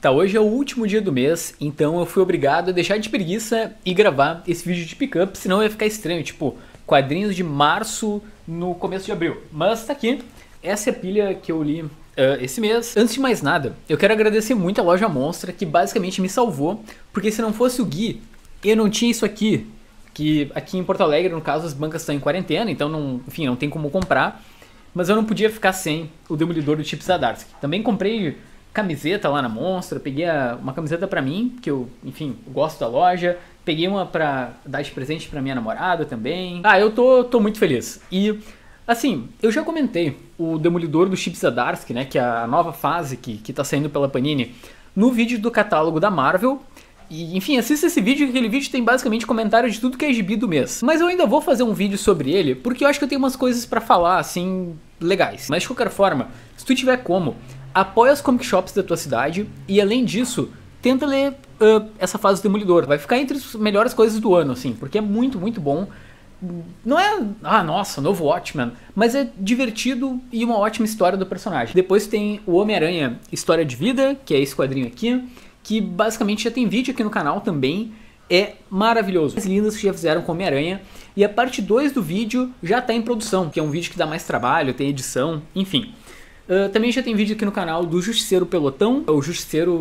Tá, hoje é o último dia do mês, então eu fui obrigado a deixar de preguiça e gravar esse vídeo de pickup, senão ia ficar estranho, tipo, quadrinhos de março no começo de abril. Mas tá aqui, essa é a pilha que eu li uh, esse mês. Antes de mais nada, eu quero agradecer muito a loja Monstra, que basicamente me salvou, porque se não fosse o Gui, eu não tinha isso aqui, que aqui em Porto Alegre, no caso, as bancas estão em quarentena, então, não, enfim, não tem como comprar, mas eu não podia ficar sem o Demolidor do Chip Zdarsky. Também comprei camiseta lá na Monstro, peguei a, uma camiseta para mim, que eu, enfim, gosto da loja. Peguei uma pra dar de presente pra minha namorada também. Ah, eu tô, tô muito feliz. E, assim, eu já comentei o Demolidor do Chip Zdarsky, né? Que é a nova fase que, que tá saindo pela Panini. No vídeo do catálogo da Marvel, e, enfim, assista esse vídeo, que aquele vídeo tem basicamente comentário de tudo que é gibi do mês. Mas eu ainda vou fazer um vídeo sobre ele, porque eu acho que eu tenho umas coisas para falar, assim, legais. Mas de qualquer forma, se tu tiver como, apoia os comic shops da tua cidade e além disso, tenta ler uh, essa fase do Demolidor. Vai ficar entre as melhores coisas do ano, assim, porque é muito, muito bom. Não é, ah, nossa, novo Watchman, mas é divertido e uma ótima história do personagem. Depois tem o Homem-Aranha História de Vida, que é esse quadrinho aqui, que basicamente já tem vídeo aqui no canal também. É maravilhoso. As lindas que já fizeram com Homem-Aranha. E a parte 2 do vídeo já está em produção, que é um vídeo que dá mais trabalho, tem edição, enfim. Ah, também já tem vídeo aqui no canal do Justiceiro Pelotão, é o Justiceiro,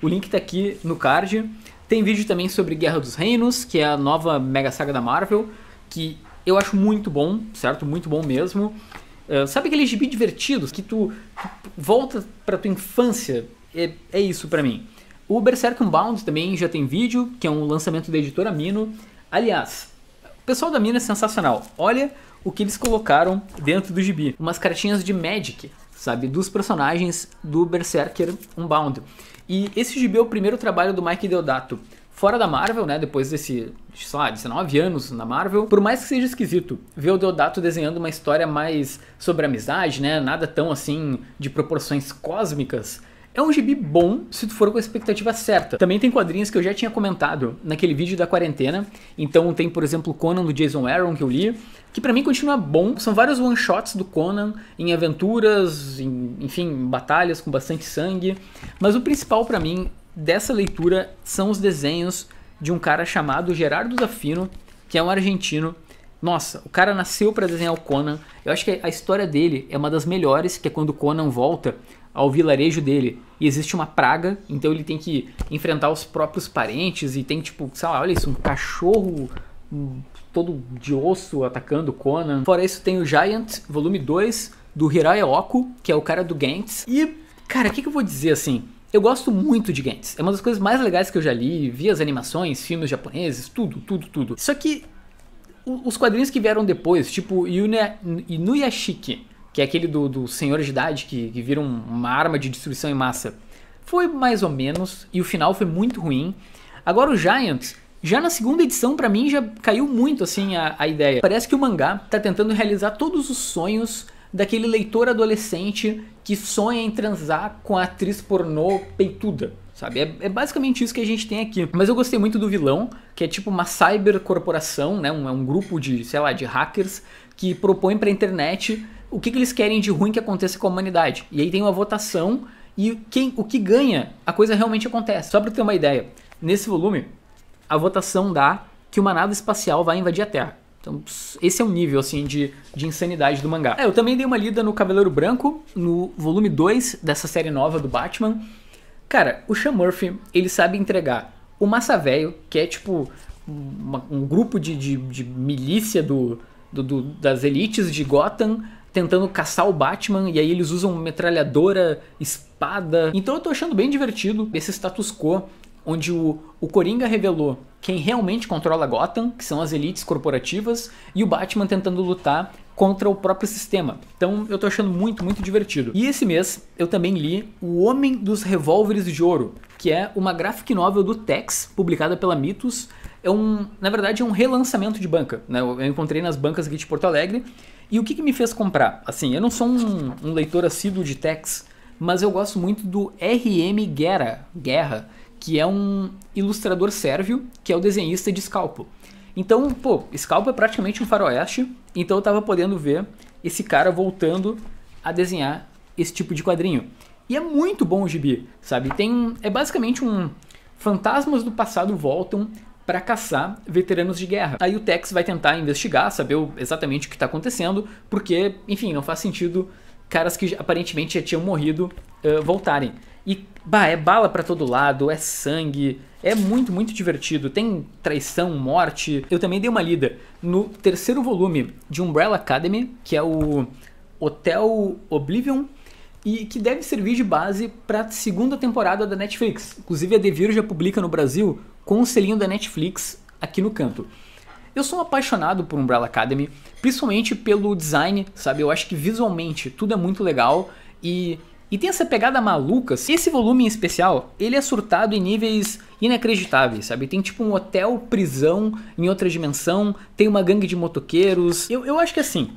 o link tá aqui no card. Tem vídeo também sobre Guerra dos Reinos, que é a nova mega saga da Marvel, que eu acho muito bom, certo? Muito bom mesmo. Uh, sabe aqueles gibi divertidos que tu, tu volta pra tua infância? É, é isso para mim. O Berserk Unbound também já tem vídeo, que é um lançamento da editora Mino. Aliás, o pessoal da Mino é sensacional. Olha o que eles colocaram dentro do gibi. Umas cartinhas de Magic sabe? Dos personagens do Berserker Unbound. E esse gibi é o primeiro trabalho do Mike Deodato fora da Marvel, né? Depois desse, sei lá, 19 anos na Marvel. Por mais que seja esquisito ver o Deodato desenhando uma história mais sobre amizade, né? Nada tão assim de proporções cósmicas é um gibi bom se tu for com a expectativa certa. Também tem quadrinhos que eu já tinha comentado naquele vídeo da quarentena. Então tem, por exemplo, Conan do Jason Aaron que eu li, que para mim continua bom. São vários one shots do Conan em aventuras, em, enfim, em batalhas com bastante sangue. Mas o principal para mim dessa leitura são os desenhos de um cara chamado Gerardo Zafino, que é um argentino nossa, o cara nasceu para desenhar o Conan. Eu acho que a história dele é uma das melhores, que é quando o Conan volta ao vilarejo dele e existe uma praga, então ele tem que enfrentar os próprios parentes e tem tipo, sei lá, olha isso, um cachorro todo de osso atacando Conan. Fora isso tem o Giant, volume 2, do Hirai Oko, que é o cara do Gantz. E, cara, o que, que eu vou dizer assim? Eu gosto muito de Gantz. É uma das coisas mais legais que eu já li, vi as animações, filmes japoneses, tudo, tudo, tudo. Só que os quadrinhos que vieram depois, tipo Inuyashiki, que é aquele do, do senhor de idade que, que vira uma arma de destruição em massa, foi mais ou menos e o final foi muito ruim. Agora o Giants, já na segunda edição para mim já caiu muito assim a, a ideia. Parece que o mangá tá tentando realizar todos os sonhos daquele leitor adolescente que sonha em transar com a atriz pornô peituda. Sabe? É, é, basicamente isso que a gente tem aqui. Mas eu gostei muito do vilão, que é tipo uma cybercorporação, né? Um, é um grupo de, sei lá, de hackers que propõe pra internet o que, que eles querem de ruim que aconteça com a humanidade. E aí tem uma votação e quem, o que ganha, a coisa realmente acontece. Só para ter uma ideia, nesse volume, a votação dá que uma nave espacial vai invadir a Terra. Então, esse é o um nível assim de, de insanidade do mangá. É, eu também dei uma lida no Cavaleiro Branco, no volume 2 dessa série nova do Batman. Cara, o Sean Murphy, ele sabe entregar o Massa Velho, que é tipo uma, um grupo de, de, de milícia do, do, do, das elites de Gotham, tentando caçar o Batman e aí eles usam metralhadora, espada. Então eu tô achando bem divertido esse status quo onde o, o Coringa revelou quem realmente controla Gotham, que são as elites corporativas, e o Batman tentando lutar contra o próprio sistema. Então eu tô achando muito, muito divertido. E esse mês eu também li O Homem dos Revólveres de Ouro, que é uma graphic novel do Tex, publicada pela Mitos. É um, na verdade, é um relançamento de banca. Né? Eu encontrei nas bancas aqui de Porto Alegre e o que, que me fez comprar? Assim, eu não sou um, um leitor assíduo de text mas eu gosto muito do R.M. Guerra, Guerra, que é um ilustrador sérvio, que é o desenhista de Scalpo. Então, pô, Scalpo é praticamente um faroeste, então eu tava podendo ver esse cara voltando a desenhar esse tipo de quadrinho. E é muito bom o gibi, sabe? Tem, é basicamente um fantasmas do passado voltam para caçar veteranos de guerra. Aí o Tex vai tentar investigar, saber exatamente o que está acontecendo, porque, enfim, não faz sentido caras que aparentemente já tinham morrido uh, voltarem. E, bah, é bala para todo lado, é sangue, é muito, muito divertido. Tem traição, morte. Eu também dei uma lida no terceiro volume de Umbrella Academy, que é o Hotel Oblivion, e que deve servir de base para a segunda temporada da Netflix. Inclusive, a The View já publica no Brasil com o selinho da Netflix aqui no canto. Eu sou um apaixonado por Umbrella Academy, principalmente pelo design, sabe? Eu acho que visualmente tudo é muito legal e, e tem essa pegada maluca. Esse volume em especial, ele é surtado em níveis inacreditáveis, sabe? Tem tipo um hotel prisão em outra dimensão, tem uma gangue de motoqueiros. Eu, eu acho que assim,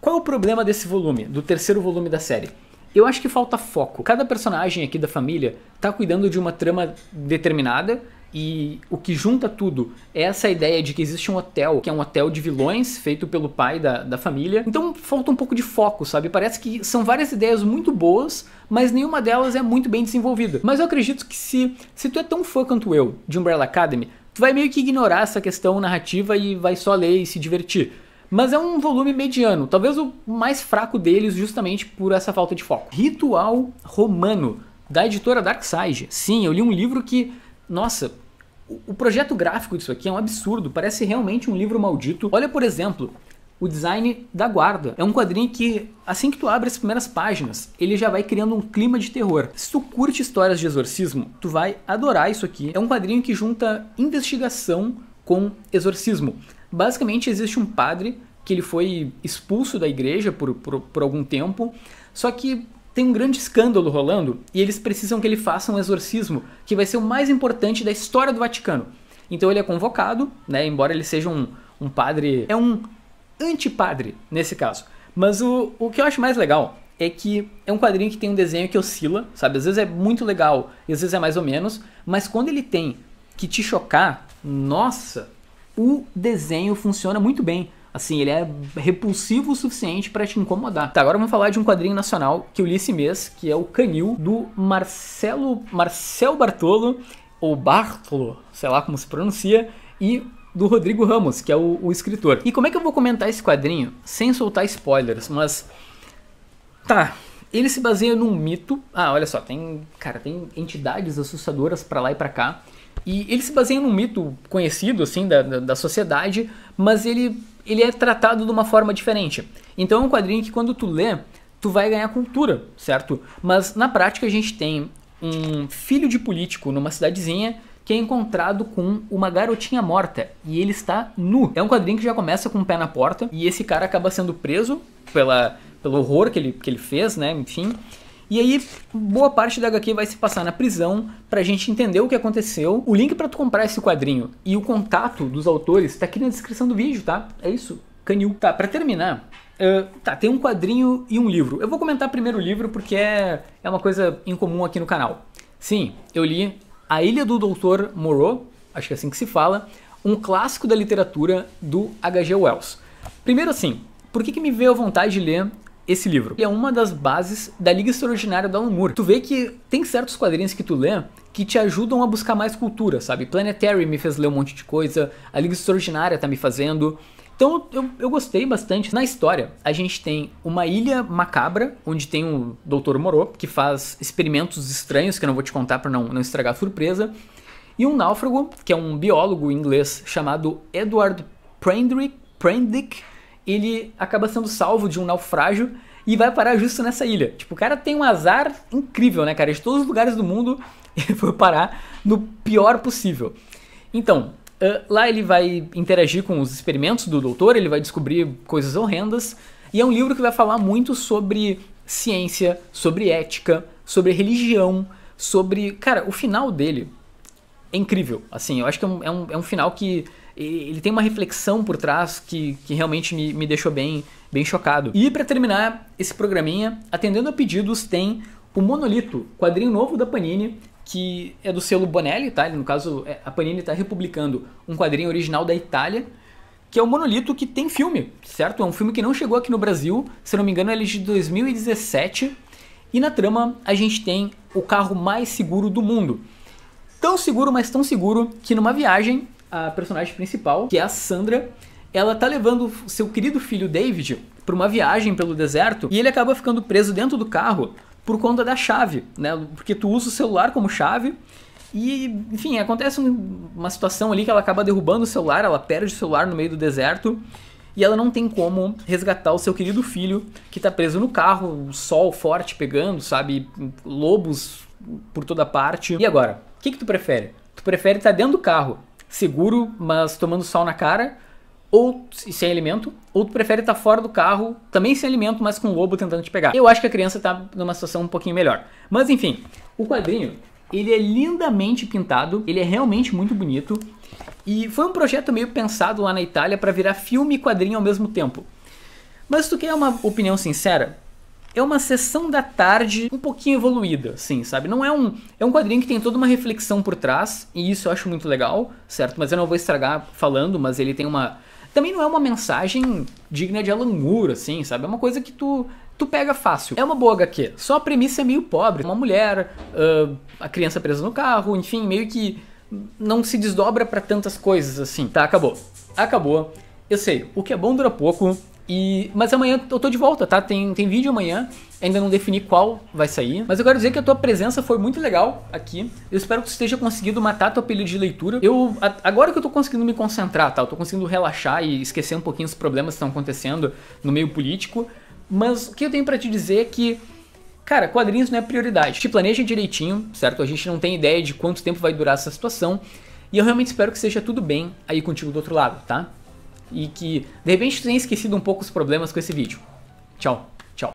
qual é o problema desse volume, do terceiro volume da série? Eu acho que falta foco. Cada personagem aqui da família tá cuidando de uma trama determinada e o que junta tudo é essa ideia de que existe um hotel, que é um hotel de vilões, feito pelo pai da, da família. Então falta um pouco de foco, sabe? Parece que são várias ideias muito boas, mas nenhuma delas é muito bem desenvolvida. Mas eu acredito que se, se tu é tão fã quanto eu de Umbrella Academy, tu vai meio que ignorar essa questão narrativa e vai só ler e se divertir. Mas é um volume mediano, talvez o mais fraco deles justamente por essa falta de foco. Ritual Romano, da editora Darkside. Sim, eu li um livro que, nossa, o projeto gráfico disso aqui é um absurdo, parece realmente um livro maldito. Olha, por exemplo, o design da guarda. É um quadrinho que, assim que tu abre as primeiras páginas, ele já vai criando um clima de terror. Se tu curte histórias de exorcismo, tu vai adorar isso aqui. É um quadrinho que junta investigação com exorcismo. Basicamente, existe um padre que ele foi expulso da igreja por, por, por algum tempo, só que tem um grande escândalo rolando e eles precisam que ele faça um exorcismo que vai ser o mais importante da história do Vaticano. Então ele é convocado, né? Embora ele seja um, um padre. É um antipadre nesse caso. Mas o, o que eu acho mais legal é que é um quadrinho que tem um desenho que oscila, sabe? Às vezes é muito legal e às vezes é mais ou menos, mas quando ele tem que te chocar, nossa, o desenho funciona muito bem. Assim, ele é repulsivo o suficiente para te incomodar. Tá, agora vamos falar de um quadrinho nacional que eu li esse mês, que é o Canil, do Marcelo. Marcel Bartolo, ou Bartolo, sei lá como se pronuncia, e do Rodrigo Ramos, que é o, o escritor. E como é que eu vou comentar esse quadrinho sem soltar spoilers? Mas. Tá, ele se baseia num mito. Ah, olha só, tem, cara, tem entidades assustadoras para lá e para cá. E ele se baseia num mito conhecido, assim, da, da, da sociedade, mas ele, ele é tratado de uma forma diferente. Então é um quadrinho que quando tu lê, tu vai ganhar cultura, certo? Mas na prática a gente tem um filho de político numa cidadezinha que é encontrado com uma garotinha morta e ele está nu. É um quadrinho que já começa com o um pé na porta e esse cara acaba sendo preso pela, pelo horror que ele, que ele fez, né? Enfim. E aí, boa parte da HQ vai se passar na prisão pra gente entender o que aconteceu. O link para tu comprar esse quadrinho e o contato dos autores tá aqui na descrição do vídeo, tá? É isso. Canil. Tá, pra terminar, Uh, tá, tem um quadrinho e um livro. Eu vou comentar primeiro o livro porque é, é uma coisa incomum aqui no canal. Sim, eu li A Ilha do Doutor Moreau, acho que é assim que se fala, um clássico da literatura do H.G. Wells. Primeiro assim, por que, que me veio a vontade de ler esse livro. Ele é uma das bases da Liga Extraordinária do Alan Moore. Tu vê que tem certos quadrinhos que tu lê que te ajudam a buscar mais cultura, sabe? Planetary me fez ler um monte de coisa, a Liga Extraordinária tá me fazendo. Então eu, eu gostei bastante. Na história, a gente tem uma ilha macabra, onde tem o Dr. Moreau, que faz experimentos estranhos, que eu não vou te contar para não, não estragar a surpresa, e um náufrago, que é um biólogo inglês chamado Edward Prendick Prendick ele acaba sendo salvo de um naufrágio e vai parar justo nessa ilha. Tipo, o cara tem um azar incrível, né, cara? É de todos os lugares do mundo, ele foi parar no pior possível. Então, uh, lá ele vai interagir com os experimentos do doutor, ele vai descobrir coisas horrendas. E é um livro que vai falar muito sobre ciência, sobre ética, sobre religião, sobre. Cara, o final dele é incrível. Assim, eu acho que é um, é um, é um final que ele tem uma reflexão por trás que, que realmente me, me deixou bem, bem chocado. E para terminar esse programinha, atendendo a pedidos, tem o Monolito, quadrinho novo da Panini, que é do selo Bonelli, tá? No caso, é, a Panini está republicando um quadrinho original da Itália, que é o Monolito, que tem filme, certo? É um filme que não chegou aqui no Brasil, se não me engano, ele é de 2017. E na trama, a gente tem o carro mais seguro do mundo. Tão seguro, mas tão seguro, que numa viagem a personagem principal, que é a Sandra, ela tá levando seu querido filho David para uma viagem pelo deserto e ele acaba ficando preso dentro do carro por conta da chave, né? Porque tu usa o celular como chave e, enfim, acontece uma situação ali que ela acaba derrubando o celular, ela perde o celular no meio do deserto e ela não tem como resgatar o seu querido filho que tá preso no carro, o sol forte pegando, sabe? Lobos por toda parte. E agora? O que, que tu prefere? Tu prefere estar tá dentro do carro seguro, mas tomando sol na cara, ou sem alimento, ou tu prefere estar tá fora do carro, também sem alimento, mas com um lobo tentando te pegar. Eu acho que a criança está numa situação um pouquinho melhor. Mas enfim, o quadrinho, ele é lindamente pintado, ele é realmente muito bonito, e foi um projeto meio pensado lá na Itália para virar filme e quadrinho ao mesmo tempo. Mas se tu quer uma opinião sincera, é uma sessão da tarde um pouquinho evoluída, assim, sabe? Não é um. É um quadrinho que tem toda uma reflexão por trás, e isso eu acho muito legal, certo? Mas eu não vou estragar falando, mas ele tem uma. Também não é uma mensagem digna de Alan Moore, assim, sabe? É uma coisa que tu tu pega fácil. É uma boa HQ. Só a premissa é meio pobre. Uma mulher, uh, a criança presa no carro, enfim, meio que não se desdobra para tantas coisas assim. Tá, acabou. Acabou. Eu sei, o que é bom dura pouco. E, mas amanhã eu tô de volta, tá? Tem, tem vídeo amanhã, ainda não defini qual vai sair. Mas eu quero dizer que a tua presença foi muito legal aqui. Eu espero que tu esteja conseguindo matar teu apelido de leitura. Eu, a, agora que eu tô conseguindo me concentrar, tá? Eu tô conseguindo relaxar e esquecer um pouquinho os problemas que estão acontecendo no meio político. Mas o que eu tenho para te dizer é que Cara, quadrinhos não é prioridade. Te planeja direitinho, certo? A gente não tem ideia de quanto tempo vai durar essa situação. E eu realmente espero que seja tudo bem aí contigo do outro lado, tá? e que de repente tu tenha esquecido um pouco os problemas com esse vídeo. Tchau!